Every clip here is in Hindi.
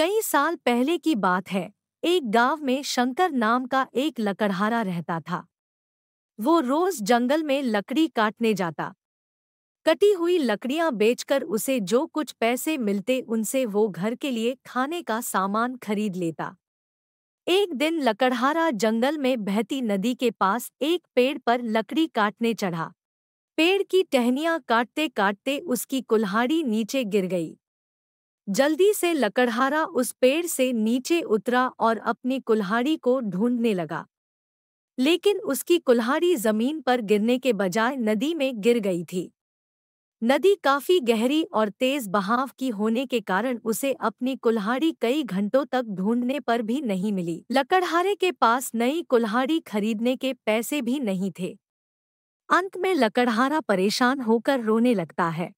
कई साल पहले की बात है एक गांव में शंकर नाम का एक लकड़हारा रहता था वो रोज जंगल में लकड़ी काटने जाता कटी हुई लकड़ियां बेचकर उसे जो कुछ पैसे मिलते उनसे वो घर के लिए खाने का सामान खरीद लेता एक दिन लकड़हारा जंगल में बहती नदी के पास एक पेड़ पर लकड़ी काटने चढ़ा पेड़ की टहनियां काटते काटते उसकी कुल्हाड़ी नीचे गिर गई जल्दी से लकड़हारा उस पेड़ से नीचे उतरा और अपनी कुल्हाड़ी को ढूंढने लगा लेकिन उसकी कुल्हाड़ी जमीन पर गिरने के बजाय नदी में गिर गई थी नदी काफी गहरी और तेज बहाव की होने के कारण उसे अपनी कुल्हाड़ी कई घंटों तक ढूंढने पर भी नहीं मिली लकड़हारे के पास नई कुल्हाड़ी खरीदने के पैसे भी नहीं थे अंत में लकड़हारा परेशान होकर रोने लगता है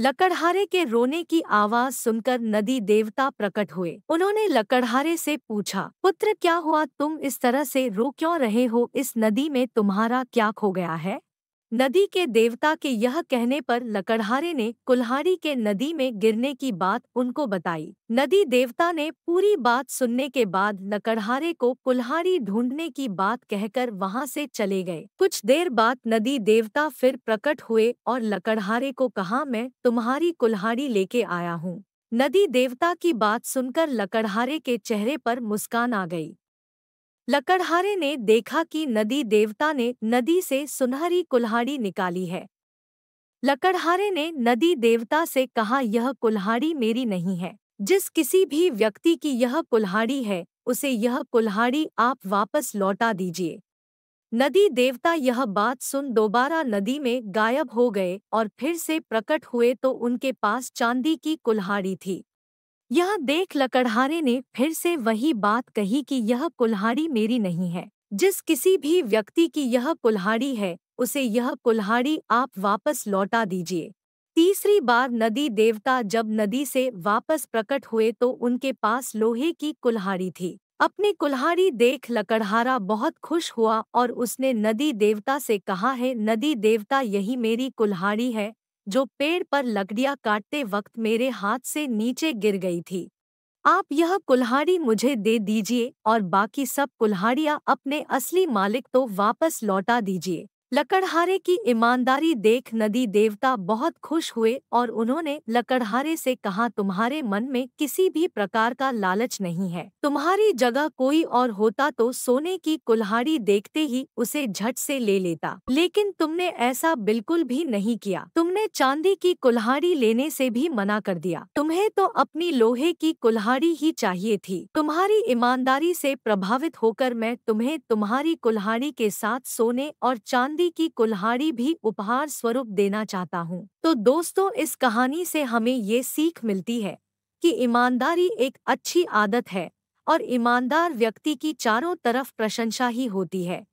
लकड़हारे के रोने की आवाज सुनकर नदी देवता प्रकट हुए उन्होंने लकड़हारे से पूछा पुत्र क्या हुआ तुम इस तरह से रो क्यों रहे हो इस नदी में तुम्हारा क्या खो गया है नदी के देवता के यह कहने पर लकड़हारे ने कुल्हाड़ी के नदी में गिरने की बात उनको बताई नदी देवता ने पूरी बात सुनने के बाद लकड़हारे को कुल्हाड़ी ढूंढने की बात कहकर वहां से चले गए कुछ देर बाद नदी देवता फिर प्रकट हुए और लकड़हारे को कहा मैं तुम्हारी कुल्हाड़ी लेके आया हूँ नदी देवता की बात सुनकर लकड़हारे के चेहरे पर मुस्कान आ गई लकड़हारे ने देखा कि नदी देवता ने नदी से सुनहरी कुल्हाड़ी निकाली है लकड़हारे ने नदी देवता से कहा यह कुल्हाड़ी मेरी नहीं है जिस किसी भी व्यक्ति की यह कुल्हाड़ी है उसे यह कुल्हाड़ी आप वापस लौटा दीजिए नदी देवता यह बात सुन दोबारा नदी में गायब हो गए और फिर से प्रकट हुए तो उनके पास चांदी की कुल्हाड़ी थी यह देख लकड़हारे ने फिर से वही बात कही कि यह कुल्हाड़ी मेरी नहीं है जिस किसी भी व्यक्ति की यह कुल्हाड़ी है उसे यह कुल्हाड़ी आप वापस लौटा दीजिए तीसरी बार नदी देवता जब नदी से वापस प्रकट हुए तो उनके पास लोहे की कुल्हाड़ी थी अपनी कुल्हाड़ी देख लकड़हारा बहुत खुश हुआ और उसने नदी देवता से कहा है नदी देवता यही मेरी कुल्हाड़ी है जो पेड़ पर लकड़ियां काटते वक्त मेरे हाथ से नीचे गिर गई थी आप यह कुल्हाड़ी मुझे दे दीजिए और बाकी सब कुल्हाड़ियाँ अपने असली मालिक तो वापस लौटा दीजिए लकड़हारे की ईमानदारी देख नदी देवता बहुत खुश हुए और उन्होंने लकड़हारे से कहा तुम्हारे मन में किसी भी प्रकार का लालच नहीं है तुम्हारी जगह कोई और होता तो सोने की कुल्हाड़ी देखते ही उसे झट से ले लेता लेकिन तुमने ऐसा बिल्कुल भी नहीं किया तुमने चांदी की कुल्हाड़ी लेने से भी मना कर दिया तुम्हें तो अपनी लोहे की कुल्हाड़ी ही चाहिए थी तुम्हारी ईमानदारी से प्रभावित होकर मैं तुम्हें तुम्हारी कुल्हाड़ी के साथ सोने और चांदी चांदी की कुल्हाड़ी भी उपहार स्वरूप देना चाहता हूँ तो दोस्तों इस कहानी से हमें ये सीख मिलती है कि ईमानदारी एक अच्छी आदत है और ईमानदार व्यक्ति की चारों तरफ प्रशंसा ही होती है